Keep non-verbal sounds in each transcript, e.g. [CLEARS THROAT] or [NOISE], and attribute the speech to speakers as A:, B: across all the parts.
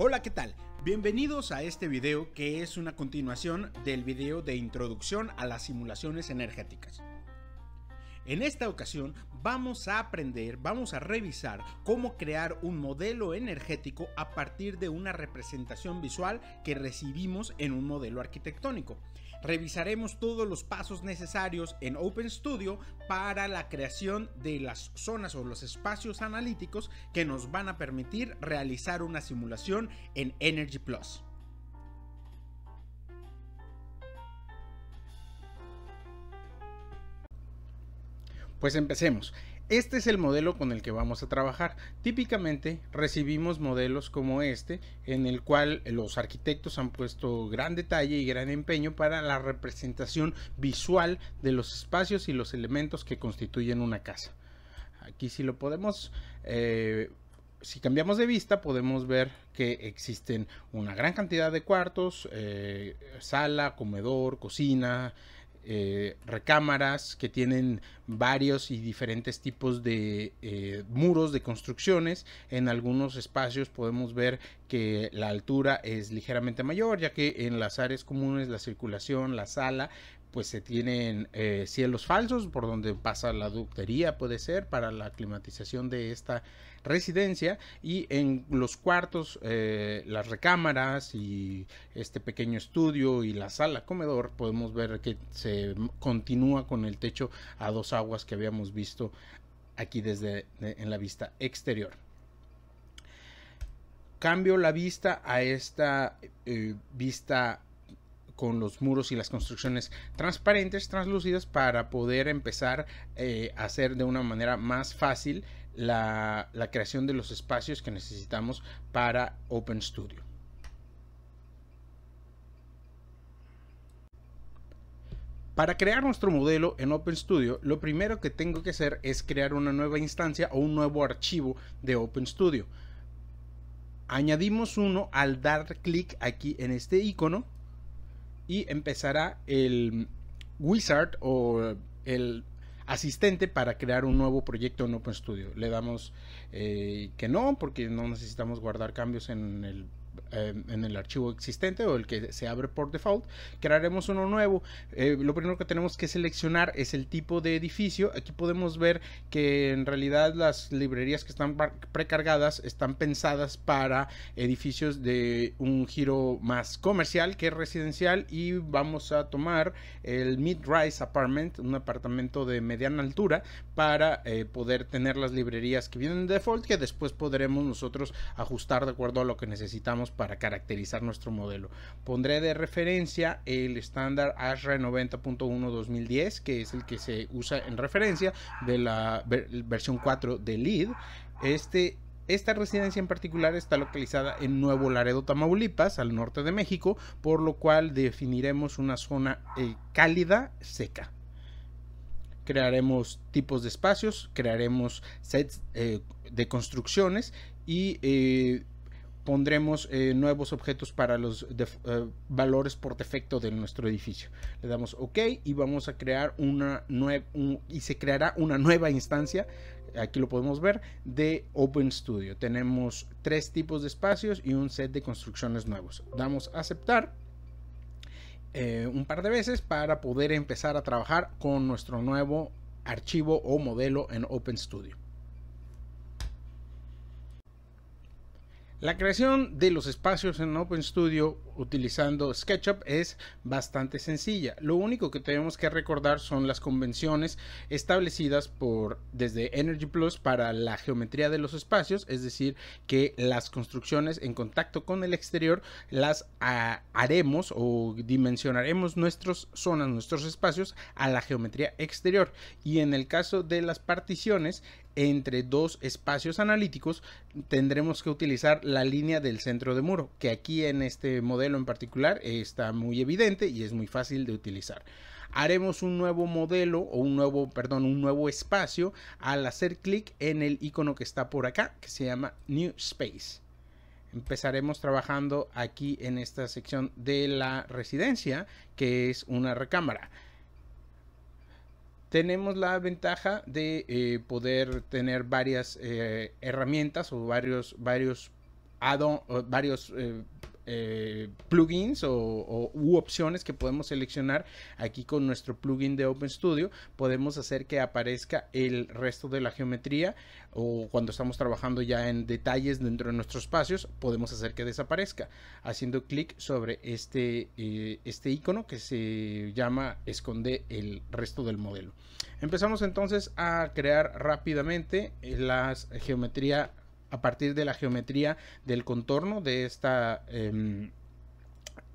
A: Hola, ¿qué tal? Bienvenidos a este video que es una continuación del video de introducción a las simulaciones energéticas. En esta ocasión vamos a aprender, vamos a revisar cómo crear un modelo energético a partir de una representación visual que recibimos en un modelo arquitectónico. Revisaremos todos los pasos necesarios en OpenStudio para la creación de las zonas o los espacios analíticos que nos van a permitir realizar una simulación en Energy Plus. Pues empecemos. Este es el modelo con el que vamos a trabajar. Típicamente recibimos modelos como este, en el cual los arquitectos han puesto gran detalle y gran empeño para la representación visual de los espacios y los elementos que constituyen una casa. Aquí si lo podemos... Eh, si cambiamos de vista podemos ver que existen una gran cantidad de cuartos, eh, sala, comedor, cocina, eh, recámaras que tienen varios y diferentes tipos de eh, muros de construcciones en algunos espacios podemos ver que la altura es ligeramente mayor ya que en las áreas comunes la circulación la sala pues se tienen eh, cielos falsos por donde pasa la ductería, puede ser, para la climatización de esta residencia y en los cuartos, eh, las recámaras y este pequeño estudio y la sala comedor podemos ver que se continúa con el techo a dos aguas que habíamos visto aquí desde eh, en la vista exterior cambio la vista a esta vista con los muros y las construcciones transparentes, translúcidas, para poder empezar eh, a hacer de una manera más fácil la, creación de los espacios que necesitamos para OpenStudio. Para crear nuestro modelo en OpenStudio, lo primero que tengo que hacer es crear una nueva instancia o un nuevo archivo de OpenStudio. Añadimos uno al dar clic aquí en este icono y empezará el wizard o el asistente para crear un nuevo proyecto en OpenStudio. Le damos eh, que no porque no necesitamos guardar cambios en el Em, en el archivo existente o el que se abre por default, crearemos uno nuevo. Eh, lo primero que tenemos que seleccionar es el tipo de edificio. Aquí podemos ver que en realidad las librerías que están precargadas están pensadas para edificios de un giro más comercial que residencial y vamos a tomar el mid-rise apartment, un apartamento de mediana altura para eh, poder tener las librerías que vienen de default que después podremos nosotros ajustar de acuerdo a lo que necesitamos para caracterizar nuestro modelo. Pondré de referencia el estándar ASHRAE 90.1 2010, que es el que se usa en referencia de la versión 4 de LEED. Este esta residencia en particular está localizada en Nuevo Laredo, Tamaulipas, al norte de México, por lo cual definiremos una zona eh, cálida seca. Crearemos tipos de espacios, crearemos sets eh, de construcciones y eh, pondremos eh, nuevos objetos para los eh, valores por defecto de nuestro edificio. Le damos OK y vamos a crear una nueva y se creará una nueva instancia. Aquí lo podemos ver de Open Studio. Tenemos tres tipos de espacios y un set de construcciones nuevos. Damos a aceptar. Eh, un par de veces para poder empezar a trabajar con nuestro nuevo archivo o modelo en Open Studio. La creación de los espacios en OpenStudio utilizando SketchUp es bastante sencilla. Lo único que tenemos que recordar son las convenciones establecidas por desde Energy Plus para la geometría de los espacios, es decir, que las construcciones en contacto con el exterior las ah, haremos o dimensionaremos nuestras zonas, nuestros espacios a la geometría exterior. Y en el caso de las particiones, entre dos espacios analíticos tendremos que utilizar la línea del centro de muro, que aquí en este modelo en particular está muy evidente y es muy fácil de utilizar. Haremos un nuevo modelo o un nuevo, perdón, un nuevo espacio al hacer clic en el icono que está por acá, que se llama New Space. Empezaremos trabajando aquí en esta sección de la residencia, que es una recámara tenemos la ventaja de eh, poder tener varias eh, herramientas o varios, varios, varios eh, eh, plugins o, u opciones que podemos seleccionar aquí con nuestro plugin de Open Studio podemos hacer que aparezca el resto de la geometría o cuando estamos trabajando ya en detalles dentro de nuestros espacios podemos hacer que desaparezca haciendo clic sobre este eh, este icono que se llama esconde el resto del modelo empezamos entonces a crear rápidamente las geometría a partir de la geometría del contorno de esta... Em,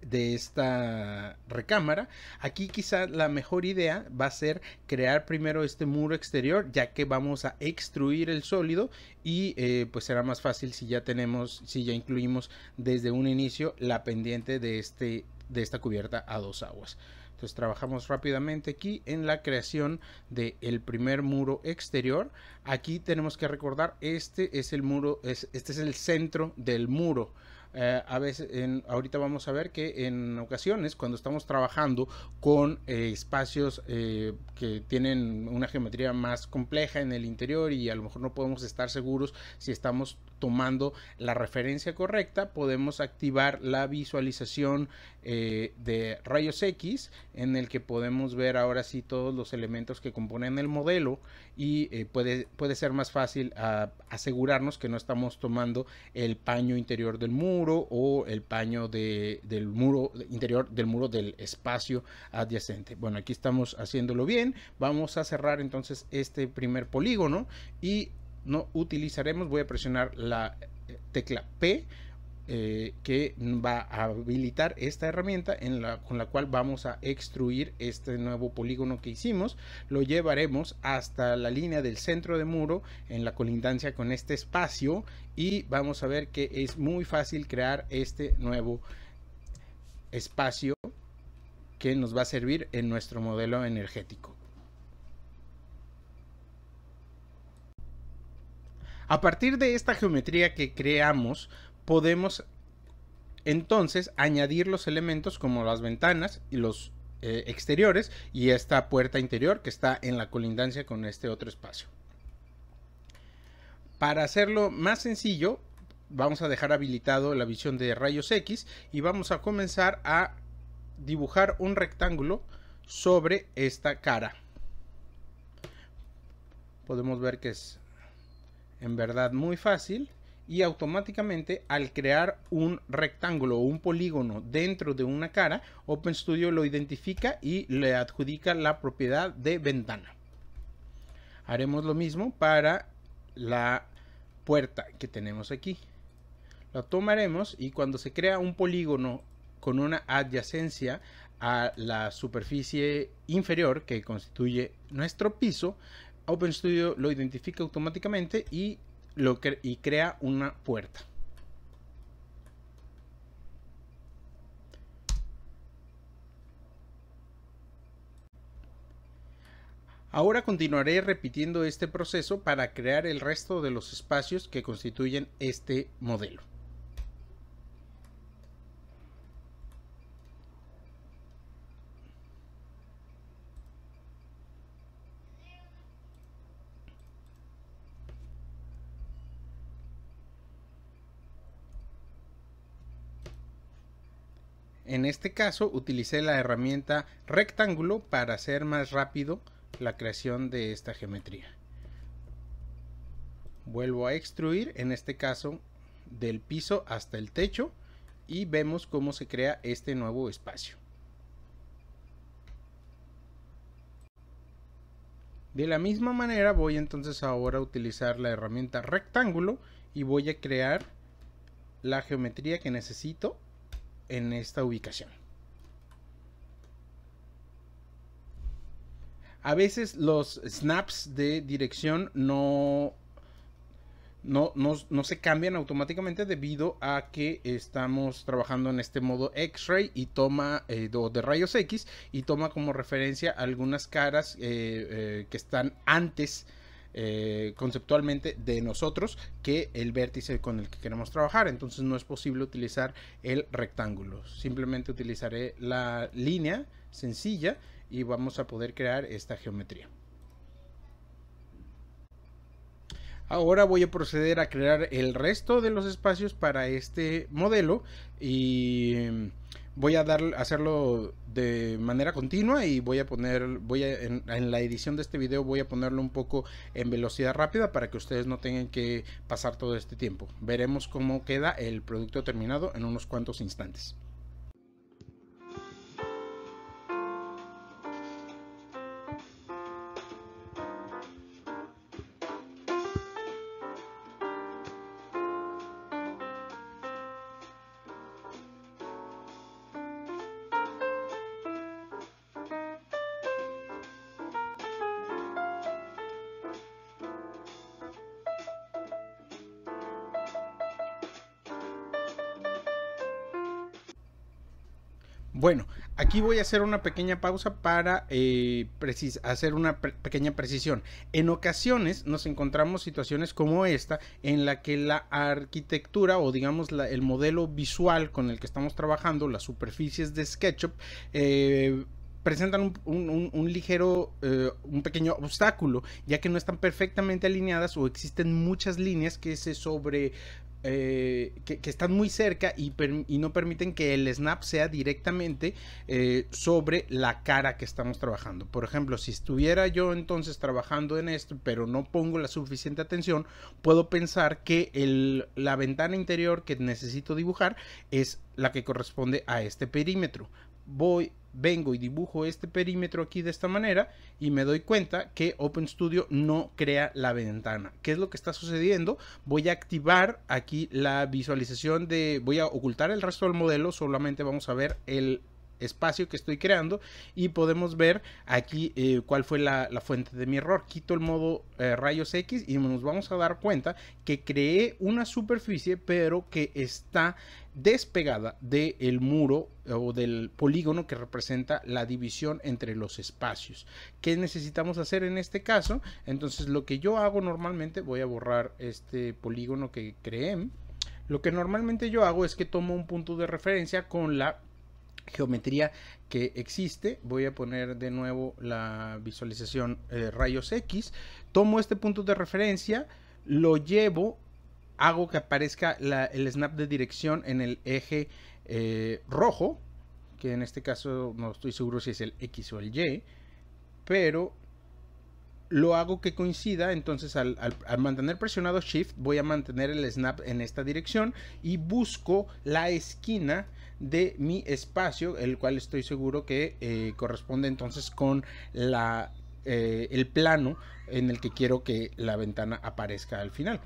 A: de esta recámara. Aquí quizá la mejor idea va a ser crear primero este muro exterior ya que vamos a extruir el sólido y eh, pues será más fácil si ya tenemos, si ya incluimos desde un inicio la pendiente de, este, de esta cubierta a dos aguas. Pues trabajamos rápidamente aquí en la creación del el primer muro exterior. Aquí tenemos que recordar, este es el muro, este es el centro del muro. Eh, a veces en, ahorita vamos a ver que en ocasiones cuando estamos trabajando con eh, espacios eh, que tienen una geometría más compleja en el interior y a lo mejor no podemos estar seguros si estamos tomando la referencia correcta, podemos activar la visualización eh, de rayos X en el que podemos ver ahora sí todos los elementos que componen el modelo y eh, puede, puede ser más fácil ah, asegurarnos que no estamos tomando el paño interior del muro o el paño del muro interior del muro del espacio adyacente. Bueno, aquí estamos haciéndolo bien. Vamos a cerrar entonces este primer polígono y no utilizaremos. Voy a presionar la eh, tecla P eh, que va a habilitar esta herramienta en la, con la cual vamos a extruir este nuevo polígono que hicimos. Lo llevaremos hasta la línea del centro de muro en la colindancia con este espacio y vamos a ver que es muy fácil crear este nuevo espacio que nos va a servir en nuestro modelo energético. A partir de esta geometría que creamos, podemos entonces añadir los elementos como las ventanas y los eh, exteriores y esta puerta interior que está en la colindancia con este otro espacio. Para hacerlo más sencillo, vamos a dejar habilitado la visión de rayos X y vamos a comenzar a dibujar un rectángulo sobre esta cara. Podemos ver que es en verdad muy fácil y automáticamente al crear un rectángulo o un polígono dentro de una cara, OpenStudio lo identifica y le adjudica la propiedad de ventana. Haremos lo mismo para la puerta que tenemos aquí. Lo tomaremos y cuando se crea un polígono con una adyacencia a la superficie inferior que constituye nuestro piso, OpenStudio lo identifica automáticamente y, y crea una puerta. Ahora continuaré repitiendo este proceso para crear el resto de los espacios que constituyen este modelo. En este caso utilicé la herramienta rectángulo para hacer más rápido la creación de esta geometría. Vuelvo a extruir, en este caso del piso hasta el techo y vemos cómo se crea este nuevo espacio. De la misma manera voy entonces ahora a utilizar la herramienta rectángulo y voy a crear la geometría que necesito en esta ubicación. A veces los snaps de dirección no, no, no, se cambian automáticamente debido a que estamos trabajando en este modo X-ray y toma eh, de rayos X y toma como referencia algunas caras eh, eh, que están antes eh, conceptualmente de nosotros que el vértice con el que queremos trabajar. Entonces no es posible utilizar el rectángulo. Simplemente utilizaré la línea sencilla y vamos a poder crear esta geometría. Ahora voy a proceder a crear el resto de los espacios para este modelo y voy a hacerlo de manera continua y voy a poner, voy a, en, la edición de este video voy a ponerlo un poco en velocidad rápida para que ustedes no tengan que pasar todo este tiempo. Veremos cómo queda el producto terminado en unos cuantos instantes. Aquí voy a hacer una pequeña pausa para eh, hacer una pequeña precisión. En ocasiones nos encontramos situaciones como esta en la que la arquitectura o digamos el modelo visual con el que estamos trabajando, las superficies de SketchUp, eh, presentan un, ligero, eh, un pequeño obstáculo, ya que no están perfectamente alineadas o existen muchas líneas que se sobre eh, que, están muy cerca y, no permiten que el snap sea directamente eh, sobre la cara que estamos trabajando. Por ejemplo, si estuviera yo entonces trabajando en esto, pero no pongo la suficiente atención, puedo pensar que la ventana interior que necesito dibujar es la que corresponde a este perímetro. Voy vengo y dibujo este perímetro aquí de esta manera y me doy cuenta que OpenStudio no crea la ventana. ¿Qué es lo que está sucediendo? Voy a activar aquí la visualización de, voy a ocultar el resto del modelo, solamente vamos a ver el espacio que estoy creando y podemos ver aquí eh, cuál fue la, fuente de mi error. Quito el modo eh, rayos X y nos vamos a dar cuenta que creé una superficie pero que está despegada del muro eh, o del polígono que representa la división entre los espacios. ¿Qué necesitamos hacer en este caso? Entonces lo que yo hago normalmente, voy a borrar este polígono que creé. Lo que normalmente yo hago es que tomo un punto de referencia con la geometría que existe. Voy a poner de nuevo la visualización eh, rayos X. Tomo este punto de referencia, lo llevo, hago que aparezca el snap de dirección en el eje eh, rojo, que en este caso no estoy seguro si es el X o el Y, pero lo hago que coincida, entonces al, mantener presionado Shift voy a mantener el snap en esta dirección y busco la esquina de mi espacio, el cual estoy seguro que eh, corresponde entonces con la, eh, el plano en el que quiero que la ventana aparezca al final.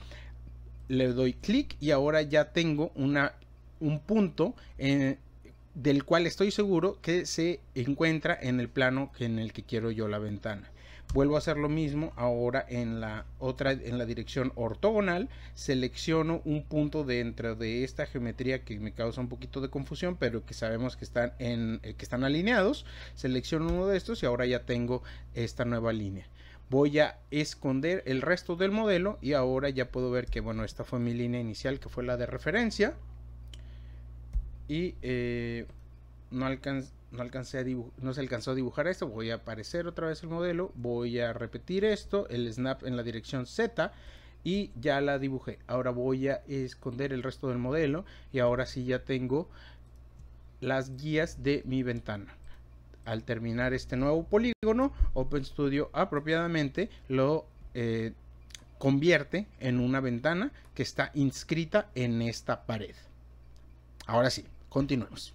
A: Le doy clic y ahora ya tengo una, un punto eh, del cual estoy seguro que se encuentra en el plano en el que quiero yo la ventana vuelvo a hacer lo mismo ahora en la otra en la dirección ortogonal selecciono un punto dentro de esta geometría que me causa un poquito de confusión pero que sabemos que están en eh, que están alineados selecciono uno de estos y ahora ya tengo esta nueva línea voy a esconder el resto del modelo y ahora ya puedo ver que bueno esta fue mi línea inicial que fue la de referencia y eh, no alcanza no, alcancé no se alcanzó a dibujar esto, voy a aparecer otra vez el modelo, voy a repetir esto, el snap en la dirección Z y ya la dibujé. Ahora voy a esconder el resto del modelo y ahora sí ya tengo las guías de mi ventana. Al terminar este nuevo polígono, Studio apropiadamente lo eh, convierte en una ventana que está inscrita en esta pared. Ahora sí, continuemos.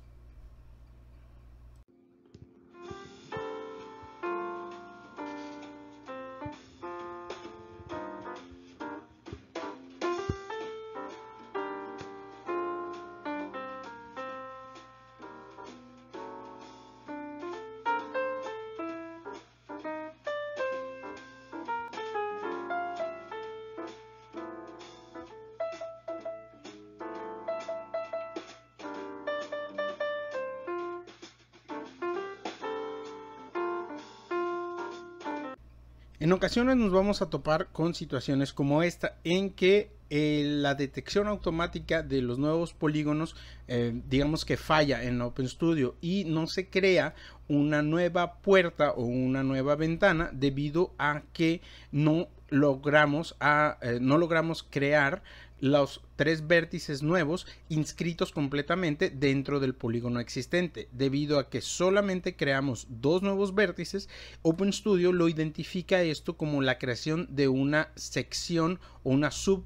A: En ocasiones nos vamos a topar con situaciones como esta, en que eh, la detección automática de los nuevos polígonos, eh, digamos que falla en OpenStudio y no se crea una nueva puerta o una nueva ventana debido a que no logramos, a, eh, no logramos crear los tres vértices nuevos inscritos completamente dentro del polígono existente. Debido a que solamente creamos dos nuevos vértices, OpenStudio lo identifica esto como la creación de una sección o una sub,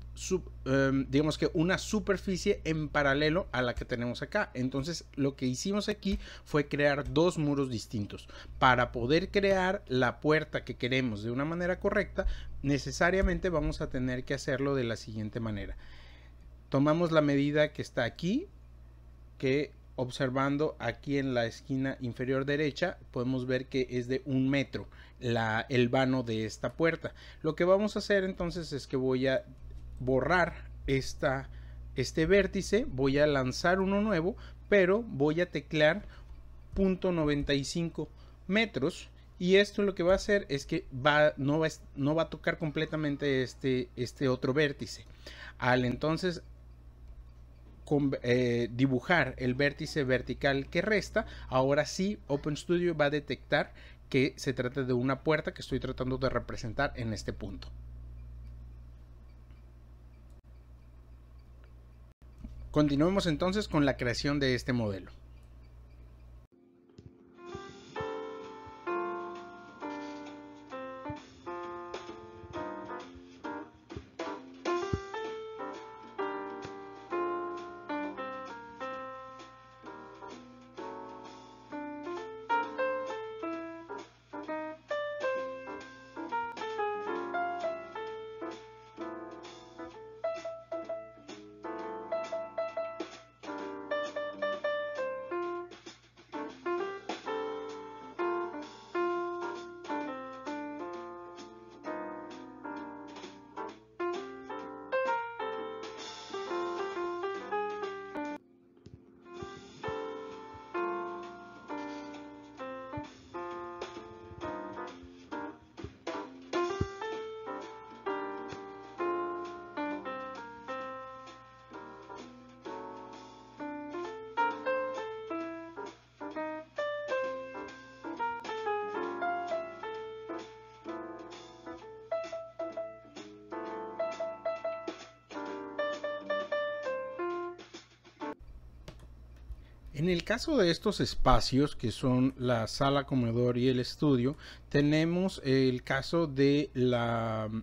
A: em, digamos que una superficie en paralelo a la que tenemos acá. Entonces lo que hicimos aquí fue crear dos muros distintos. Para poder crear la puerta que queremos de una manera correcta, necesariamente vamos a tener que hacerlo de la siguiente manera tomamos la medida que está aquí, que observando aquí en la esquina inferior derecha podemos ver que es de un metro la, el vano de esta puerta. Lo que vamos a hacer entonces es que voy a borrar esta, este vértice, voy a lanzar uno nuevo, pero voy a teclear .95 metros y esto lo que va a hacer es que va, no, va, no va a tocar completamente este, este otro vértice. Al entonces eh, dibujar el vértice vertical que resta, ahora sí OpenStudio va a detectar que se trata de una puerta que estoy tratando de representar en este punto. Continuemos entonces con la creación de este modelo. En el caso de estos espacios, que son la sala, comedor y el estudio, tenemos el caso de la mm,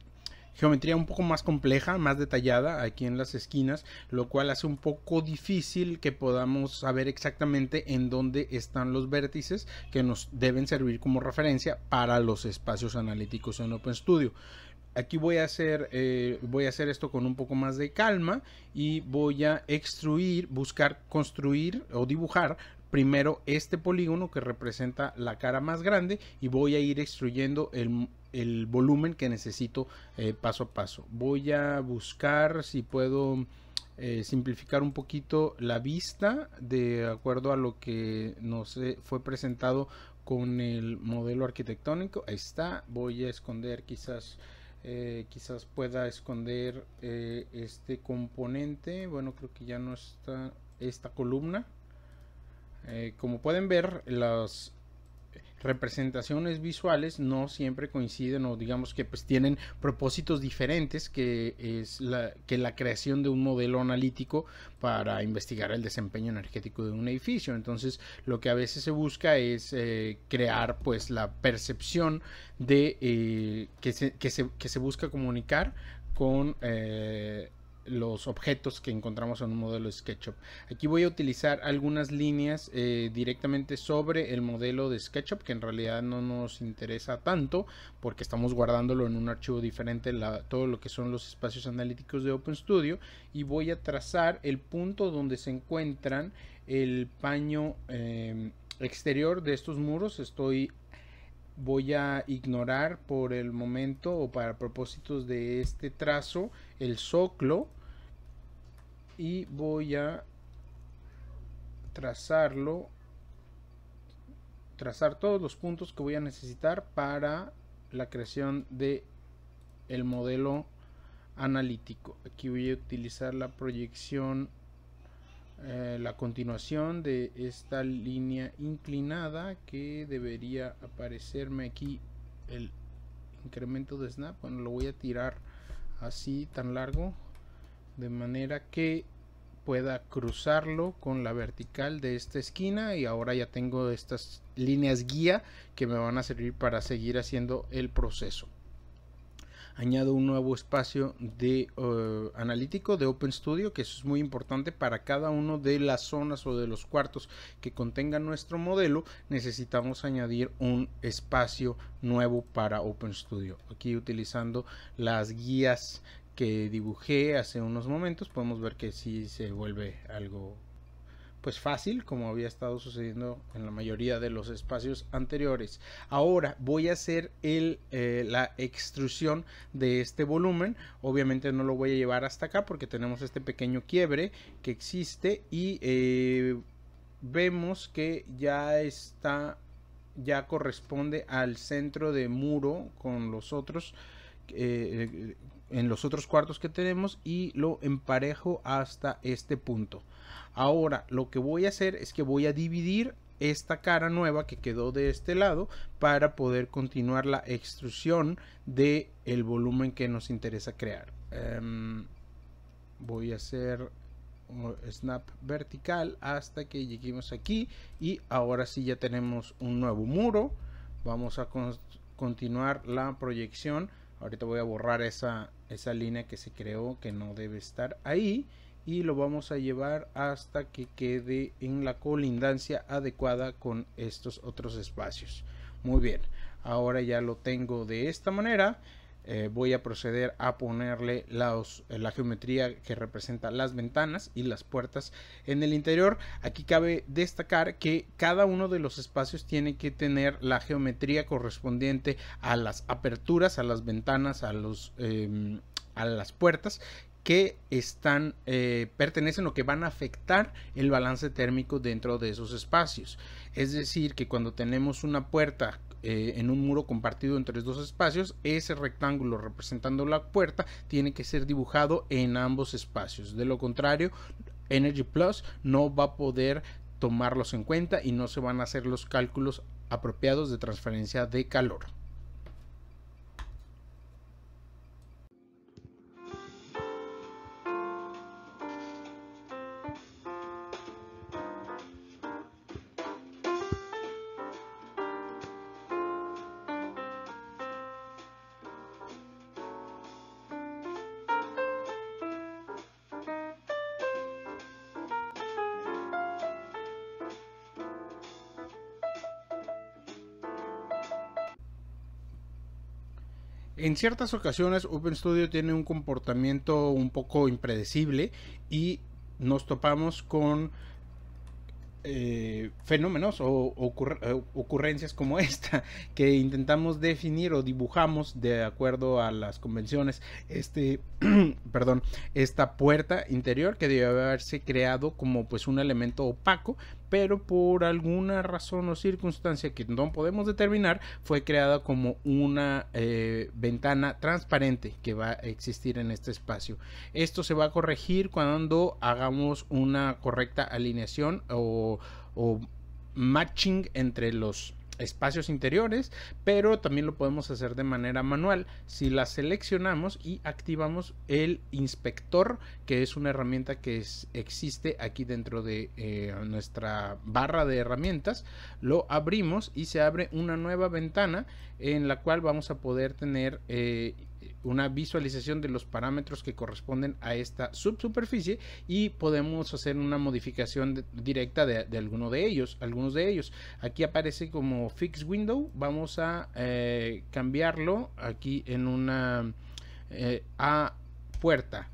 A: geometría un poco más compleja, más detallada aquí en las esquinas, lo cual hace un poco difícil que podamos saber exactamente en dónde están los vértices que nos deben servir como referencia para los espacios analíticos en OpenStudio aquí voy a hacer eh, voy a hacer esto con un poco más de calma y voy a extruir buscar construir o dibujar primero este polígono que representa la cara más grande y voy a ir extruyendo el, volumen que necesito eh, paso a paso voy a buscar si puedo eh, simplificar un poquito la vista de acuerdo a lo que nos fue presentado con el modelo arquitectónico ahí está voy a esconder quizás eh, quizás pueda esconder eh, este componente bueno creo que ya no está esta columna eh, como pueden ver las representaciones visuales no siempre coinciden o digamos que pues tienen propósitos diferentes que es la, que la creación de un modelo analítico para investigar el desempeño energético de un edificio. Entonces lo que a veces se busca es eh, crear pues la percepción de eh, que, se, que, busca comunicar con eh, los objetos que encontramos en un modelo de SketchUp. Aquí voy a utilizar algunas líneas eh, directamente sobre el modelo de SketchUp que en realidad no nos interesa tanto porque estamos guardándolo en un archivo diferente todo lo que son los espacios analíticos de OpenStudio y voy a trazar el punto donde se encuentran el paño eh, exterior de estos muros. Estoy voy a ignorar por el momento o para propósitos de este trazo el soclo y voy a trazarlo trazar todos los puntos que voy a necesitar para la creación de el modelo analítico aquí voy a utilizar la proyección eh, la continuación de esta línea inclinada que debería aparecerme aquí el incremento de snap bueno lo voy a tirar así tan largo de manera que pueda cruzarlo con la vertical de esta esquina y ahora ya tengo estas líneas guía que me van a servir para seguir haciendo el proceso añado un nuevo espacio de eh, analítico de Open Studio, que eso es muy importante para cada uno de las zonas o de los cuartos que contenga nuestro modelo, necesitamos añadir un espacio nuevo para Open Studio. Aquí utilizando las guías que dibujé hace unos momentos, podemos ver que sí se vuelve algo pues fácil como había estado sucediendo en la mayoría de los espacios anteriores. Ahora voy a hacer eh, la extrusión de este volumen. Obviamente no lo voy a llevar hasta acá porque tenemos este pequeño quiebre que existe y eh, vemos que ya está, ya corresponde al centro de muro con los otros. Eh, en los otros cuartos que tenemos y lo emparejo hasta este punto Ahora lo que voy a hacer es que voy a dividir esta cara nueva que quedó de este lado para poder continuar la extrusión de el volumen que nos interesa crear. Em, voy a hacer un snap vertical hasta que lleguemos aquí y ahora sí ya tenemos un nuevo muro. Vamos a continuar la proyección. Ahorita voy a borrar esa, esa línea que se creó que no debe estar ahí y lo vamos a llevar hasta que quede en la colindancia adecuada con estos otros espacios muy bien ahora ya lo tengo de esta manera eh, voy a proceder a ponerle eh, la geometría que representa las ventanas y las puertas en el interior aquí cabe destacar que cada uno de los espacios tiene que tener la geometría correspondiente a las aperturas a las ventanas a los em, a las puertas que están, eh, pertenecen o que van a afectar el balance térmico dentro de esos espacios. Es decir, que cuando tenemos una puerta eh, en un muro compartido entre dos espacios, ese rectángulo representando la puerta tiene que ser dibujado en ambos espacios. De lo contrario, Energy Plus no va a poder tomarlos en cuenta y no se van a hacer los cálculos apropiados de transferencia de calor. En ciertas ocasiones Open Studio tiene un comportamiento un poco impredecible y nos topamos con eh, fenómenos o eh, ocurrencias como [LAUGHS] esta que intentamos definir o dibujamos de acuerdo a las convenciones este [CLEARS THROAT] perdón esta puerta interior que debe haberse creado como pues un elemento opaco pero por alguna razón o circunstancia que no podemos determinar, fue creada como una eh, ventana transparente que va a existir en este espacio. Esto se va a corregir cuando hagamos una correcta alineación o matching entre los espacios interiores, pero también lo podemos hacer de manera manual si la seleccionamos y activamos el inspector, que es una herramienta que existe aquí dentro de eh, nuestra barra de herramientas. Lo abrimos y se abre una nueva ventana en la cual vamos a poder tener eh, una visualización de los parámetros que corresponden a esta subsuperficie y podemos hacer una modificación directa de, alguno de ellos, algunos de ellos. Aquí aparece como Fix Window, vamos a eh, cambiarlo aquí en una eh, A puerta.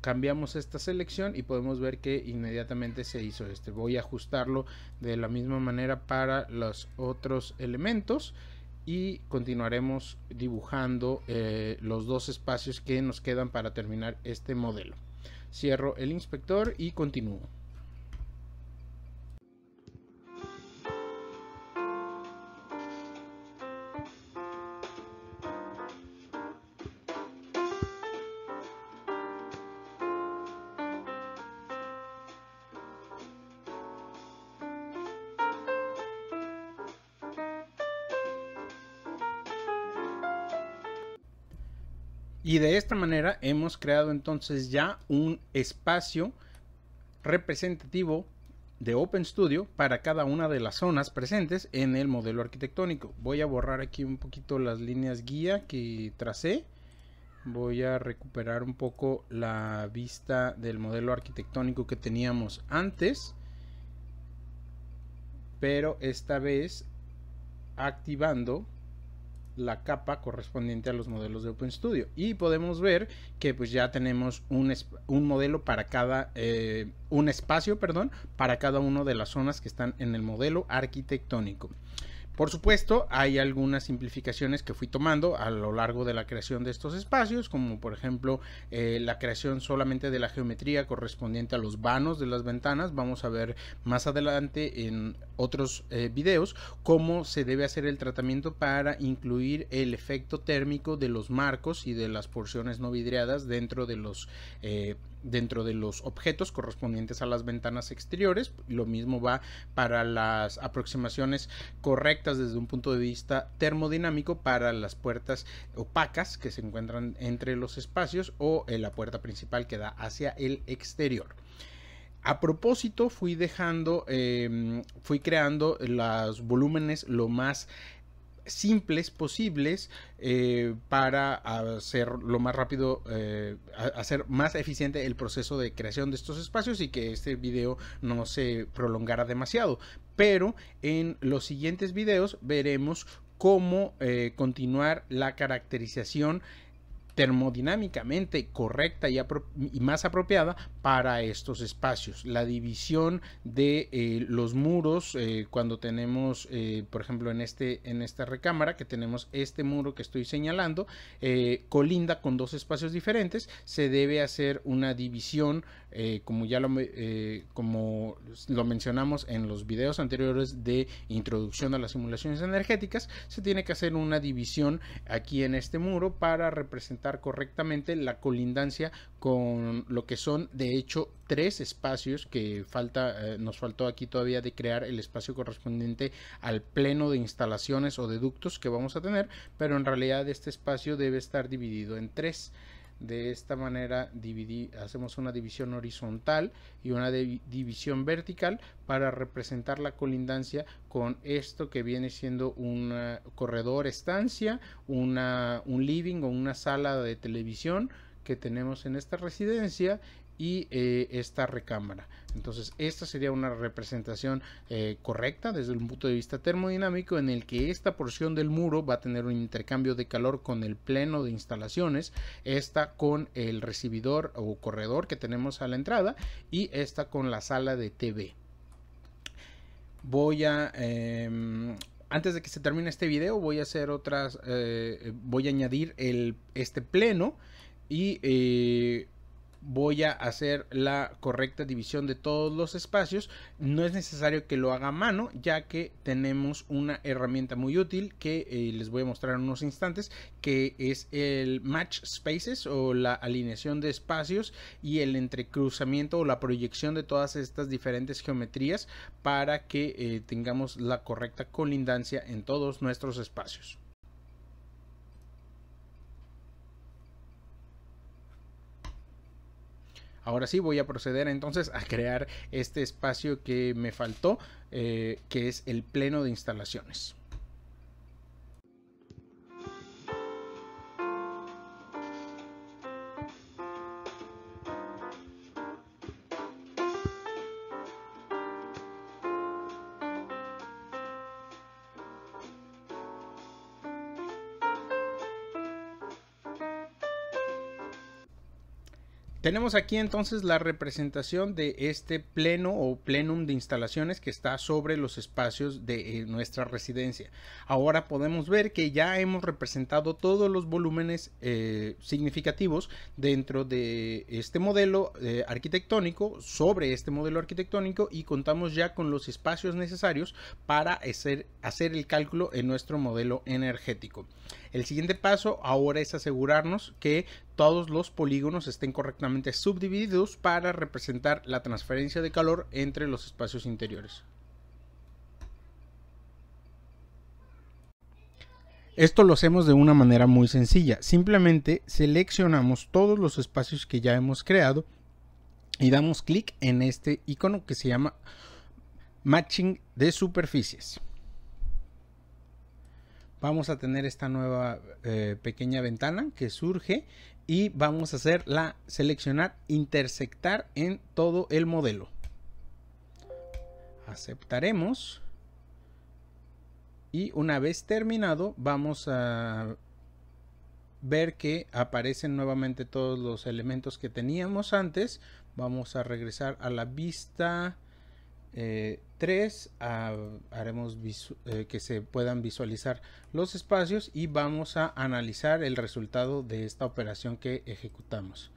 A: Cambiamos esta selección y podemos ver que inmediatamente se hizo este. Voy a ajustarlo de la misma manera para los otros elementos y continuaremos dibujando eh, los dos espacios que nos quedan para terminar este modelo. Cierro el inspector y continúo. Y de esta manera hemos creado entonces ya un espacio representativo de Open Studio para cada una de las zonas presentes en el modelo arquitectónico. Voy a borrar aquí un poquito las líneas guía que tracé. Voy a recuperar un poco la vista del modelo arquitectónico que teníamos antes. Pero esta vez activando la capa correspondiente a los modelos de open studio Y podemos ver que pues ya tenemos un, modelo para cada, eh, un espacio, perdón, para cada una de las zonas que están en el modelo arquitectónico. Por supuesto, hay algunas simplificaciones que fui tomando a lo largo de la creación de estos espacios, como por ejemplo eh, la creación solamente de la geometría correspondiente a los vanos de las ventanas. Vamos a ver más adelante en otros eh, videos cómo se debe hacer el tratamiento para incluir el efecto térmico de los marcos y de las porciones no vidriadas dentro de los... Eh, dentro de los objetos correspondientes a las ventanas exteriores. Lo mismo va para las aproximaciones correctas desde un punto de vista termodinámico para las puertas opacas que se encuentran entre los espacios o en eh, la puerta principal que da hacia el exterior. A propósito, fui dejando, em, fui creando los volúmenes lo más simples posibles eh, para hacer lo más rápido, eh, hacer más eficiente el proceso de creación de estos espacios y que este video no se prolongara demasiado. Pero en los siguientes videos veremos cómo eh, continuar la caracterización termodinámicamente correcta y, más apropiada para estos espacios. La división de eh, los muros eh, cuando tenemos, eh, por ejemplo, en, este, en esta recámara que tenemos este muro que estoy señalando, colinda con dos espacios diferentes, se debe hacer una división, como ya lo, como lo mencionamos en los videos anteriores de introducción a las simulaciones energéticas, se tiene que hacer una división aquí en este muro para representar correctamente la colindancia con lo que son de hecho tres espacios que falta eh, nos faltó aquí todavía de crear el espacio correspondiente al pleno de instalaciones o de ductos que vamos a tener pero en realidad este espacio debe estar dividido en tres de esta manera hacemos una división horizontal y una división vertical para representar la colindancia con esto que viene siendo un corredor estancia, una, un living o una sala de televisión que tenemos en esta residencia y eh, esta recámara. Entonces, esta sería una representación eh, correcta desde un punto de vista termodinámico en el que esta porción del muro va a tener un intercambio de calor con el pleno de instalaciones, esta con el recibidor o corredor que tenemos a la entrada y esta con la sala de TV. Voy a... Em, antes de que se termine este video voy a hacer otras, eh, voy a añadir el, este pleno y voy a hacer la correcta división de todos los espacios. No es necesario que lo haga a mano, ya que tenemos una herramienta muy útil que eh, les voy a mostrar en unos instantes, que es el match spaces o la alineación de espacios y el entrecruzamiento o la proyección de todas estas diferentes geometrías para que eh, tengamos la correcta colindancia en todos nuestros espacios. Ahora sí voy a proceder entonces a crear este espacio que me faltó, eh, que es el pleno de instalaciones. Tenemos aquí entonces la representación de este pleno o plenum de instalaciones que está sobre los espacios de eh, nuestra residencia. Ahora podemos ver que ya hemos representado todos los volúmenes eh, significativos dentro de este modelo eh, arquitectónico, sobre este modelo arquitectónico y contamos ya con los espacios necesarios para hacer, hacer el cálculo en nuestro modelo energético. El siguiente paso ahora es asegurarnos que todos los polígonos estén correctamente subdivididos para representar la transferencia de calor entre los espacios interiores. Esto lo hacemos de una manera muy sencilla. Simplemente seleccionamos todos los espacios que ya hemos creado y damos clic en este icono que se llama Matching de superficies. Vamos a tener esta nueva eh, pequeña ventana que surge y vamos a hacer la seleccionar intersectar en todo el modelo aceptaremos y una vez terminado vamos a ver que aparecen nuevamente todos los elementos que teníamos antes vamos a regresar a la vista 3 eh, ah, haremos eh, que se puedan visualizar los espacios y vamos a analizar el resultado de esta operación que ejecutamos.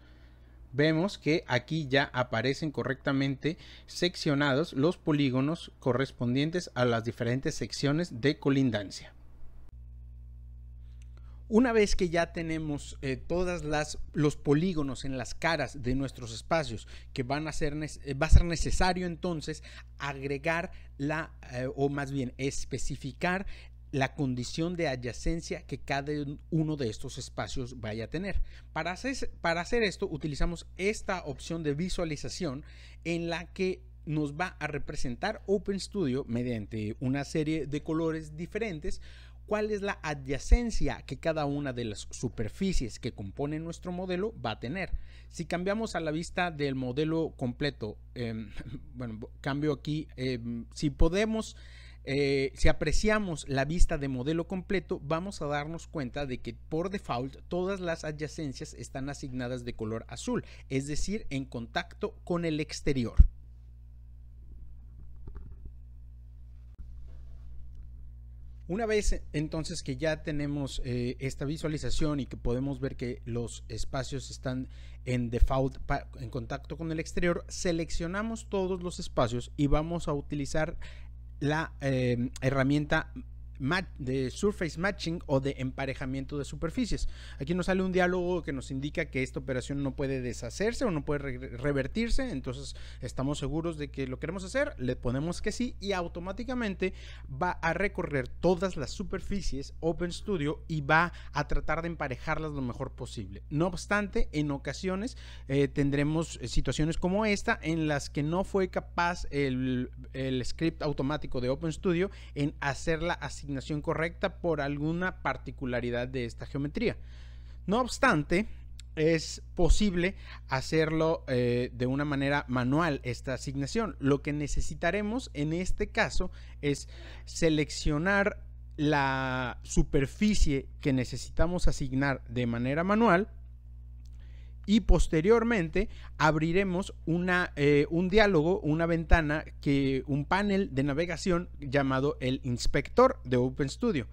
A: Vemos que aquí ya aparecen correctamente seccionados los polígonos correspondientes a las diferentes secciones de colindancia. Una vez que ya tenemos todos eh, todas las los polígonos en las caras de nuestros espacios, que van a ser eh, va a ser necesario entonces agregar la eh, o más bien especificar la condición de adyacencia que cada uno de estos espacios vaya a tener. Para hacer, para hacer esto utilizamos esta opción de visualización en la que nos va a representar openstudio mediante una serie de colores diferentes cuál es la adyacencia que cada una de las superficies que componen nuestro modelo va a tener. Si cambiamos a la vista del modelo completo, em, [LAUGHS] bueno, cambio aquí, em, si podemos... Eh, si apreciamos la vista de modelo completo, vamos a darnos cuenta de que por default todas las adyacencias están asignadas de color azul, es decir, en contacto con el exterior. Una vez entonces que ya tenemos eh, esta visualización y que podemos ver que los espacios están en default en contacto con el exterior, seleccionamos todos los espacios y vamos a utilizar la eh, herramienta de surface matching o de emparejamiento de superficies. Aquí nos sale un diálogo que nos indica que esta operación no puede deshacerse o no puede revertirse, entonces estamos seguros de que lo queremos hacer, le ponemos que sí y automáticamente va a recorrer todas las superficies Open Studio y va a tratar de emparejarlas lo mejor posible. No obstante, en ocasiones eh, tendremos eh, situaciones como esta en las que no fue capaz el, el script automático de Open Studio en hacerla así correcta por alguna particularidad de esta geometría. No obstante, es posible hacerlo eh, de una manera manual esta asignación. Lo que necesitaremos en este caso es seleccionar la superficie que necesitamos asignar de manera manual y posteriormente abriremos una, eh, un diálogo, una ventana, que, un panel de navegación llamado el inspector de OpenStudio.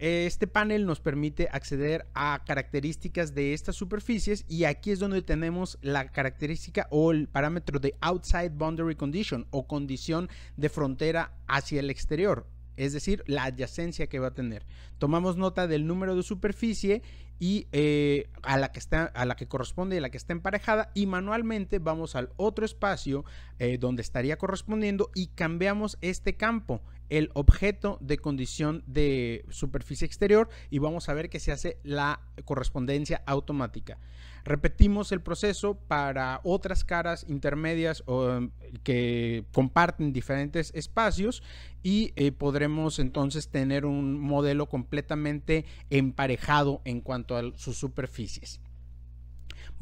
A: Este panel nos permite acceder a características de estas superficies y aquí es donde tenemos la característica o el parámetro de outside boundary condition o condición de frontera hacia el exterior es decir, la adyacencia que va a tener. Tomamos nota del número de superficie y eh, a, la que corresponde y a la que está emparejada y manualmente vamos al otro espacio eh, donde estaría correspondiendo y cambiamos este campo el objeto de condición de superficie exterior y vamos a ver que se hace la correspondencia automática. Repetimos el proceso para otras caras intermedias em, que comparten diferentes espacios y eh, podremos entonces tener un modelo completamente emparejado en cuanto a sus superficies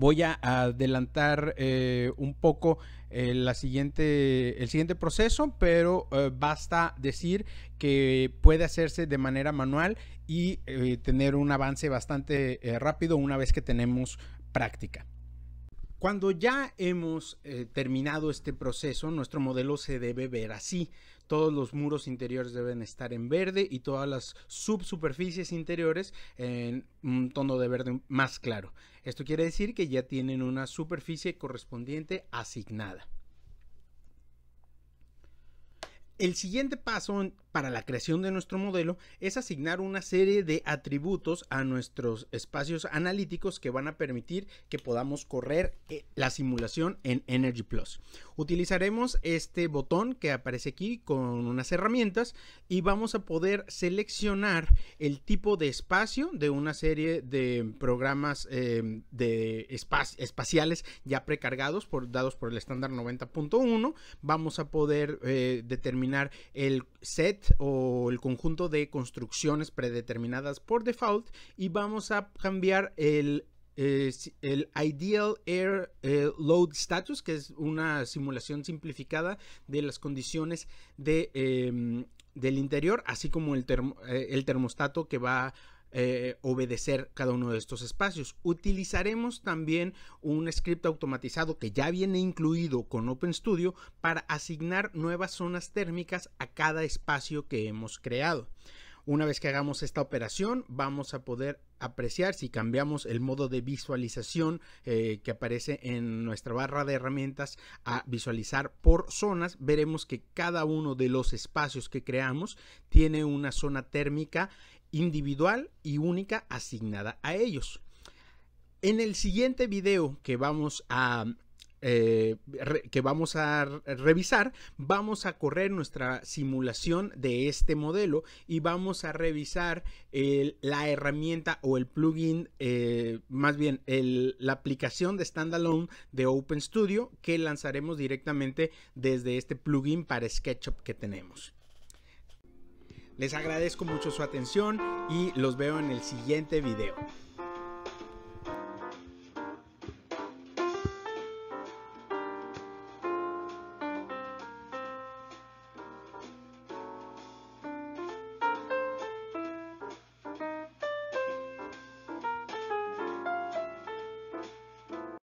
A: voy a adelantar eh, un poco eh, siguiente, el siguiente proceso, pero eh, basta decir que puede hacerse de manera manual y tener un avance bastante rápido una vez que tenemos práctica. Cuando ya hemos eh, terminado este proceso, nuestro modelo se debe ver así. Todos los muros interiores deben estar en verde y todas las subsuperficies interiores en un tono de verde más claro. Esto quiere decir que ya tienen una superficie correspondiente asignada. El siguiente paso para la creación de nuestro modelo es asignar una serie de atributos a nuestros espacios analíticos que van a permitir que podamos correr eh, la simulación en Energy Plus. Utilizaremos este botón que aparece aquí con unas herramientas y vamos a poder seleccionar el tipo de espacio de una serie de programas eh, de espaciales ya precargados por, dados por el estándar 90.1. Vamos a poder eh, determinar el set o el conjunto de construcciones predeterminadas por default y vamos a cambiar el, eh, Ideal Air eh, Load Status, que es una simulación simplificada de las condiciones de, em, del interior, así como el, eh, el termostato que va a eh, obedecer cada uno de estos espacios. Utilizaremos también un script automatizado que ya viene incluido con OpenStudio para asignar nuevas zonas térmicas a cada espacio que hemos creado. Una vez que hagamos esta operación, vamos a poder apreciar si cambiamos el modo de visualización eh, que aparece en nuestra barra de herramientas a visualizar por zonas, veremos que cada uno de los espacios que creamos tiene una zona térmica individual y única asignada a ellos. En el siguiente video que vamos a eh, que vamos a revisar, vamos a correr nuestra simulación de este modelo y vamos a revisar la herramienta o el plugin, eh, más bien la aplicación de standalone de Open Studio que lanzaremos directamente desde este plugin para SketchUp que tenemos. Les agradezco mucho su atención y los veo en el siguiente video.